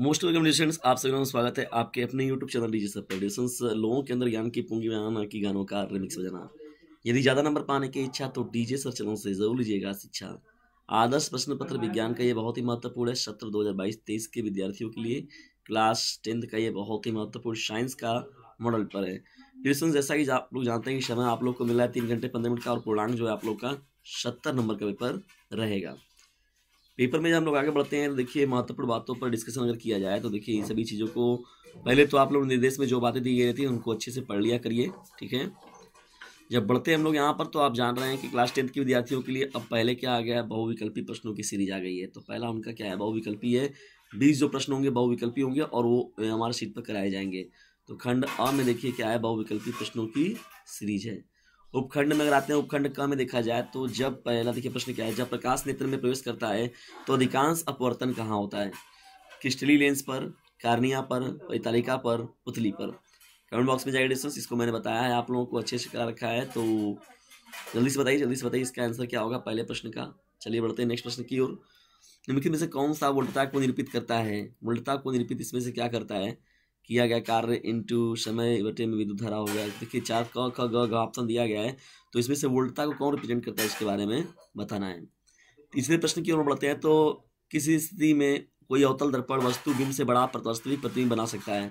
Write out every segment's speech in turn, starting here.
most welcome students आप सभी का स्वागत है आपके अपने यूट्यूब चैनल डीजे सब पर स्टूडेंट्स लोगों के अंदर ज्ञान की पूंगी में आना की गानों का रिमिक्स बजाना यदि ज़्यादा नंबर पाने की इच्छा तो डीजे सर चैनल से जरूर लीजिएगा शिक्षा आदर्श प्रश्न पत्र विज्ञान का ये बहुत ही महत्वपूर्ण है सत्र दो हज़ार के विद्यार्थियों के लिए क्लास टेंथ का ये बहुत ही महत्वपूर्ण साइंस का मॉडल पर है क्वेश्चन जैसा कि आप लोग जानते हैं कि समय आप लोग को मिला है तीन घंटे पंद्रह मिनट का और पूर्णांक जो है आप लोग का सत्तर नंबर का पेपर रहेगा पेपर में जब हम लोग आगे बढ़ते हैं तो देखिए महत्वपूर्ण बातों पर डिस्कशन अगर किया जाए तो देखिए इन सभी चीज़ों को पहले तो आप लोग निर्देश में जो बातें दी गई रहती हैं उनको अच्छे से पढ़ लिया करिए ठीक है जब बढ़ते हैं हम लोग यहाँ पर तो आप जान रहे हैं कि क्लास टेंथ के विद्यार्थियों के लिए अब पहले क्या आ गया है बहुविकल्पी प्रश्नों की सीरीज आ गई है तो पहला उनका क्या है बहुविकल्पी है बीस जो प्रश्न होंगे बहुविकल्पी होंगे और वो हमारे सीट पर कराए जाएंगे तो खंड अ में देखिए क्या है बहुविकल्पी प्रश्नों की सीरीज है उपखंड में अगर आते हैं उपखंड का में देखा जाए तो जब पहला देखिए प्रश्न क्या है जब प्रकाश नेत्र में प्रवेश करता है तो अधिकांश अपवर्तन कहाँ होता है क्रिस्टली लेंस पर कार्निया पर तालिका पर पुतली पर कमेंट बॉक्स में जाइए डिस्टेंस इसको मैंने बताया है आप लोगों को अच्छे से करा रखा है तो जल्दी से बताइए जल्दी से बताइए इसका आंसर क्या होगा पहले प्रश्न का चलिए बढ़ते हैं नेक्स्ट प्रश्न की ओर निम्नलिखित में से कौन सा वोल्टता को निरूपित करता है वोल्टता को निरूपित इसमें से क्या करता है किया गया कार्य इंटू समय बटे में विद्युत धारा हो गया देखिए चार क ख ग ऑप्शन दिया गया है तो इसमें से वोल्टता को कौन रिप्रेजेंट करता है इसके बारे में बताना है तीसरे प्रश्न की ओर बढ़ते हैं तो किसी स्थिति में कोई अवतल दर्पण वस्तु बिंब से बड़ा वास्तविक प्रतिबिंब बना सकता है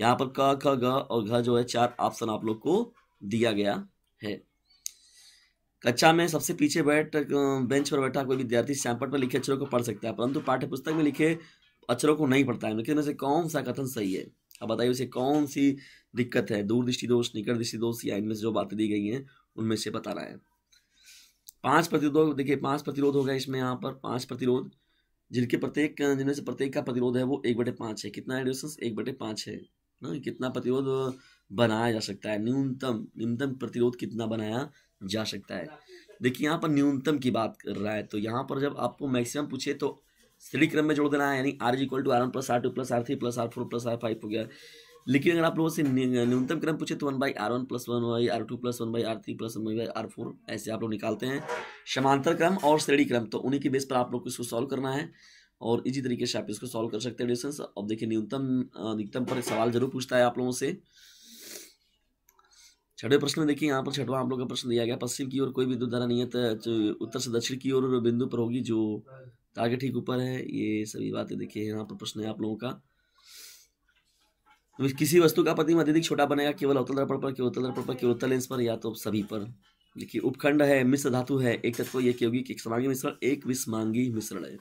यहाँ पर क ख ग और घ जो है चार ऑप्शन आप लोग को दिया गया है कक्षा में सबसे पीछे बैठ बेंच पर बैठा कोई विद्यार्थी सैंपट पर लिखे अक्षरों को पढ़ सकता है परंतु पाठ्य पुस्तक में लिखे अक्षरों को नहीं पढ़ता है लेकिन कौन सा कथन सही है अब बताइए उसे कौन सी दिक्कत है दूरदृष्टि दोष निकट दृष्टि दोष या इनमें से जो बातें दी गई हैं उनमें से बताना है पांच प्रतिरोध देखिए पांच प्रतिरोध होगा इसमें यहाँ पर पांच प्रतिरोध जिनके प्रत्येक जिनमें से प्रत्येक का प्रतिरोध है वो एक बटे पाँच है कितना है डिस्टेंस एक बटे पाँच है ना कितना प्रतिरोध बनाया जा सकता है न्यूनतम न्यूनतम प्रतिरोध कितना बनाया जा सकता है देखिए यहाँ पर न्यूनतम की बात कर रहा है तो यहाँ पर जब आपको मैक्सिमम पूछे तो श्रेणी क्रम में जोड़ देना है यानी R is equal to R one plus R two plus R three plus R four plus R five हो गया लेकिन अगर आप लोगों से न्यूनतम क्रम पूछे तो one by R one plus one by R two plus one by R three plus one by R four ऐसे आप लोग निकालते हैं समांतर क्रम और श्रेणी क्रम तो उन्हीं के बेस पर आप लोग को इसको सॉल्व करना है और इसी तरीके से आप इसको सॉल्व कर सकते हैं डिस्टेंस अब देखिए न्यूनतम अधिकतम पर सवाल जरूर पूछता है आप लोगों से छठे प्रश्न में देखिए यहाँ पर छठवा आप लोग का प्रश्न दिया गया पश्चिम की ओर कोई विद्युत धारा तो उत्तर से दक्षिण की ओर बिंदु पर होगी जो टारगेट ठीक ऊपर है ये सभी बातें देखिए यहाँ पर प्रश्न है आप लोगों का तो किसी वस्तु का प्रतिमा अत्यधिक छोटा बनेगा केवल अवतल दर्पण पर केवल अवतल दर्पण पर केवल उत्तर लेंस पर या तो सभी पर देखिए उपखंड है मिश्र धातु है एक तत्व ये यौगिक एक समांगी मिश्रण एक विस्मांगी मिश्रण है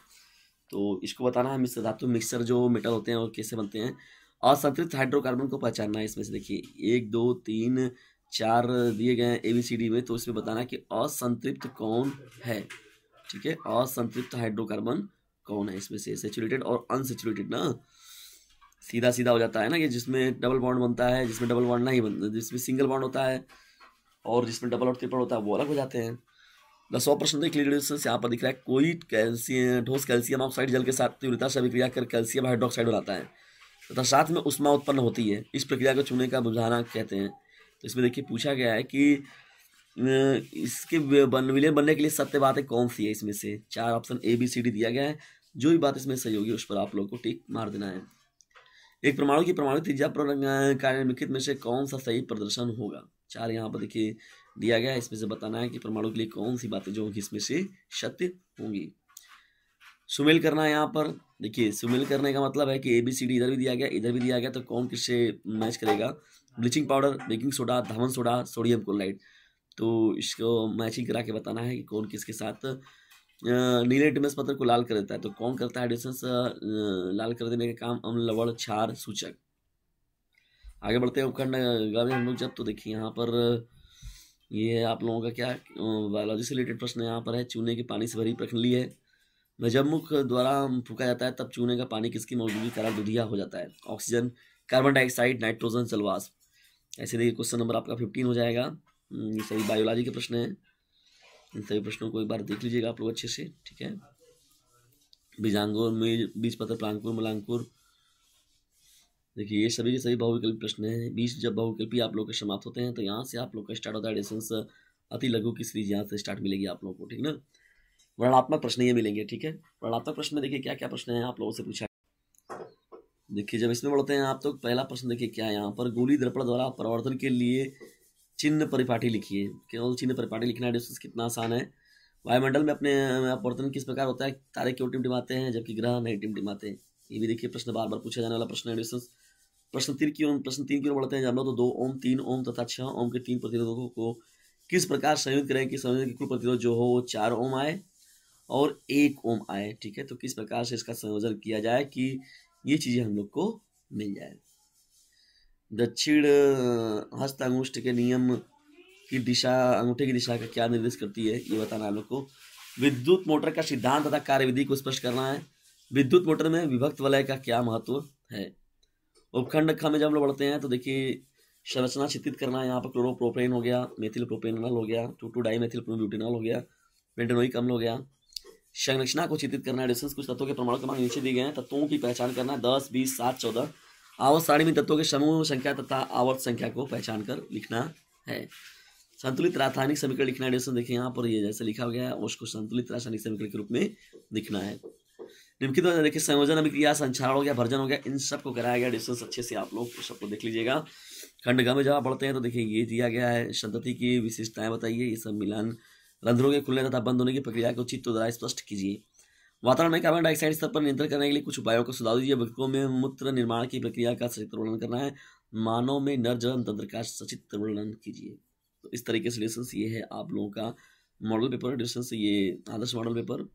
तो इसको बताना है मिश्र धातु मिक्सर जो मेटल होते हैं और कैसे बनते हैं असंतृप्त हाइड्रोकार्बन को पहचानना है इसमें से देखिए एक दो तीन चार दिए गए हैं ए बी सी डी में तो इसमें बताना कि असंतृप्त कौन है ठीक है असंतृप्त हाइड्रोकार्बन कौन है इसमें से सेचुरेटेड और अनसेचुरेटेड ना सीधा सीधा हो जाता है ना कि जिसमें डबल बॉन्ड बनता है जिसमें डबल बॉन्ड नहीं बनता जिसमें सिंगल बॉन्ड होता है और जिसमें डबल और ट्रिपल होता है वो अलग हो जाते हैं द सौ परसेंट क्लियरेंस यहाँ पर दिख रहा है कोई कैल्शियम ठोस कैल्शियम ऑक्साइड जल के साथ तीव्रता से अभिक्रिया कर कैल्शियम हाइड्रोक्साइड बनाता है तथा तो साथ में उष्मा उत्पन्न होती है इस प्रक्रिया को चुने का बुझाना कहते हैं तो इसमें देखिए पूछा गया है कि इसके विलेन बनने के लिए सत्य बातें कौन सी है इसमें से चार option A B C D दिया गया है जो भी बात इसमें सही होगी उस पर आप लोग को टिक मार देना है एक परमाणु की परमाणु तीजा कार्यान्वित में से कौन सा सही प्रदर्शन होगा चार यहाँ पर देखिए दिया गया है इसमें से बताना है कि परमाणु के लिए कौन सी बातें जो होगी इसमें से सत्य होंगी सुमेल करना है यहाँ पर देखिए सुमेल करने का मतलब है कि ए बी सी डी इधर भी दिया गया इधर भी दिया गया तो कौन किससे मैच करेगा ब्लीचिंग पाउडर बेकिंग सोडा धामन सोडा सोडियम क्लोराइड तो इसको मैचिंग करा के बताना है कि कौन किसके साथ नीले डिमेंस पत्थर को लाल कर देता है तो कौन करता है एडिशंस लाल कर देने का काम अम्ल लवड़ क्षार सूचक आगे बढ़ते हैं उपखंड गावे हम लोग जब तो देखिए यहाँ पर ये आप लोगों का क्या बायोलॉजी से रिलेटेड प्रश्न यहाँ पर है चूने के पानी से भरी प्रखनली है मुख द्वारा फूका जाता है तब चूने का पानी किसकी मौजूदगी कारण दुधिया हो जाता है ऑक्सीजन कार्बन डाइऑक्साइड नाइट्रोजन सलवास ऐसे देखिए क्वेश्चन नंबर आपका फिफ्टीन हो जाएगा हम्म, ये सभी बायोलॉजी के प्रश्न हैं इन सभी प्रश्नों को एक बार देख लीजिएगा आप लोग अच्छे से ठीक है बीजांगुर बीज पत्र प्रांकुर मलांकुर देखिए ये सभी के सभी बहुविकल्पी प्रश्न हैं बीस जब बहुविकल्पी आप लोग के समाप्त होते हैं तो यहाँ से आप लोग का स्टार्ट होता है डिस्टेंस अति लघु की सीरीज यहाँ से स्टार्ट मिलेगी आप लोगों को ठीक ना वर्णात्मक प्रश्न ये मिलेंगे ठीक है वर्णात्मक प्रश्न में देखिए क्या क्या प्रश्न है आप लोगों से पूछा देखिए जब इसमें बढ़ते हैं आप तो पहला प्रश्न देखिए क्या है यहाँ पर गोली दर्पण द्वारा परिवर्तन के लिए चिन्ह परिपाटी लिखिए केवल चिन्ह परिपाटी लिखना है कितना आसान है वायुमंडल में अपने अपवर्तन किस प्रकार होता है तारे क्यों टिमटिमाते हैं जबकि ग्रह नहीं टिमटिमाते हैं ये भी देखिए प्रश्न बार बार पूछा जाने वाला प्रश्न है प्रश्न तीन की ओम प्रश्न तीन की ओर बढ़ते हैं हम लोग तो दो ओम तीन ओम तथा छह ओम के तीन प्रतिरोधों को किस प्रकार संयुक्त करें कि संयुक्त के कुल प्रतिरोध जो हो वो चार ओम आए और एक ओम आए ठीक है तो किस प्रकार से इसका संयोजन किया जाए कि ये चीज़ें हम लोग को मिल जाए दक्षिण हस्त अंगुष्ठ के नियम की दिशा अंगूठे की दिशा का क्या निर्देश करती है ये बताना आप लोग को विद्युत मोटर का सिद्धांत तथा कार्यविधि को स्पष्ट करना है विद्युत मोटर में विभक्त वलय का क्या महत्व है उपखंड खा में जब हम लोग बढ़ते हैं तो देखिए संरचना चित्रित करना है यहाँ पर क्लोरो प्रोपेन हो गया मेथिल प्रोपेनल हो गया टू टू डाई मेथिल प्रोब्यूटिनल हो गया पेंटेनोई कम हो गया संरचना को चित्रित करना है डिस्टेंस कुछ तत्वों के प्रमाण क्रमांक नीचे दिए गए हैं तत्वों की पहचान करना है दस बीस सात चौदह आवर्त सारणी में तत्वों के समूह संख्या तथा आवर्त संख्या को पहचान कर लिखना है संतुलित रासायनिक समीकरण लिखना है देखिए यहाँ पर ये जैसे लिखा गया है उसको संतुलित रासायनिक समीकरण के रूप में लिखना है निम्नलिखित में देखिए संयोजन अभिक्रिया संचारण हो गया भर्जन हो गया इन सब को कराया गया डिस्टेंस अच्छे से आप लोग सबको देख लीजिएगा खंड में जब आप पढ़ते हैं तो देखिए ये दिया गया है संतति की विशेषताएं बताइए ये सब मिलान रंध्रों के खुलने तथा बंद होने की प्रक्रिया को चित्त द्वारा स्पष्ट कीजिए वातावरण में कार्बन डाइऑक्साइड स्तर पर नियंत्रण करने के लिए कुछ उपायों का सुझाव दीजिए बच्चों में मूत्र निर्माण की प्रक्रिया का सचित्र वर्णन करना है मानव में नर जलन तंत्र का सचित्र वर्णन कीजिए तो इस तरीके से रिलेशन ये है आप लोगों का मॉडल पेपर रिलेशन ये आदर्श मॉडल पेपर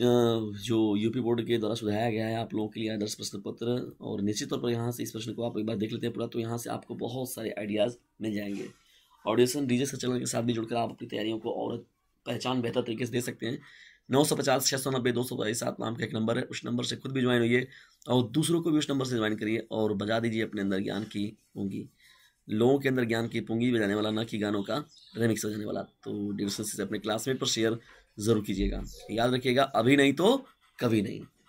जो यूपी बोर्ड के द्वारा सुझाया गया है आप लोगों के लिए आदर्श प्रश्न पत्र और निश्चित तौर पर यहाँ से इस प्रश्न को आप एक बार देख लेते हैं पूरा तो यहाँ से आपको बहुत सारे आइडियाज़ मिल जाएंगे ऑडिशन डीजे से के साथ भी जुड़कर आप अपनी तैयारियों को और पहचान बेहतर तरीके से दे सकते हैं नौ सौ पचास छः सौ नब्बे दो सौ बाईस सात नाम का एक नंबर है उस नंबर से खुद भी ज्वाइन होइए और दूसरों को भी उस नंबर से ज्वाइन करिए और बजा दीजिए अपने अंदर ज्ञान की पूंगी लोगों के अंदर ज्ञान की पूंगी बजाने वाला ना कि गानों का रेमिक्स बजाने वाला तो डिविजन से अपने क्लासमेट पर शेयर ज़रूर कीजिएगा याद रखिएगा अभी नहीं तो कभी नहीं